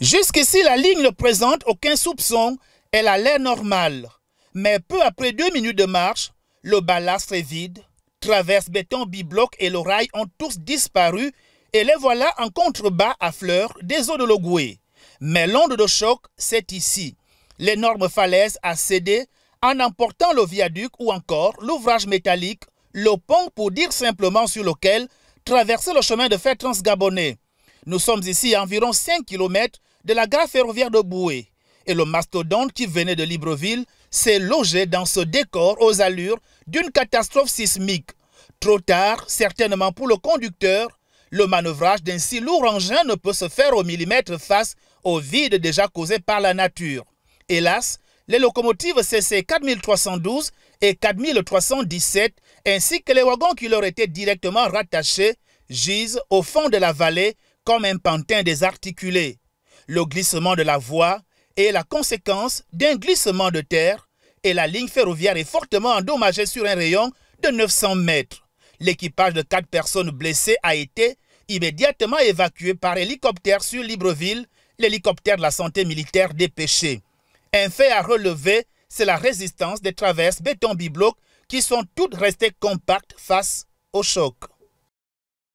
Jusqu'ici, la ligne ne présente aucun soupçon, elle a l'air normale. Mais peu après deux minutes de marche, le ballast est vide, traverse béton, bibloc et l'oreille ont tous disparu et les voilà en contrebas à fleurs des eaux de l'Ogoué. Mais l'onde de choc, c'est ici. L'énorme falaise a cédé en emportant le viaduc ou encore l'ouvrage métallique, le pont pour dire simplement sur lequel traverser le chemin de fer transgabonais. Nous sommes ici à environ 5 km de la gare ferroviaire de Boué. Et le mastodonte qui venait de Libreville s'est logé dans ce décor aux allures d'une catastrophe sismique. Trop tard, certainement pour le conducteur, le manœuvrage d'un si lourd engin ne peut se faire au millimètre face au vide déjà causé par la nature. Hélas, les locomotives CC 4312 et 4317, ainsi que les wagons qui leur étaient directement rattachés, gisent au fond de la vallée comme un pantin désarticulé. Le glissement de la voie est la conséquence d'un glissement de terre et la ligne ferroviaire est fortement endommagée sur un rayon de 900 mètres. L'équipage de quatre personnes blessées a été immédiatement évacué par hélicoptère sur Libreville, l'hélicoptère de la santé militaire dépêché. Un fait à relever, c'est la résistance des traverses béton-bibloc qui sont toutes restées compactes face au choc.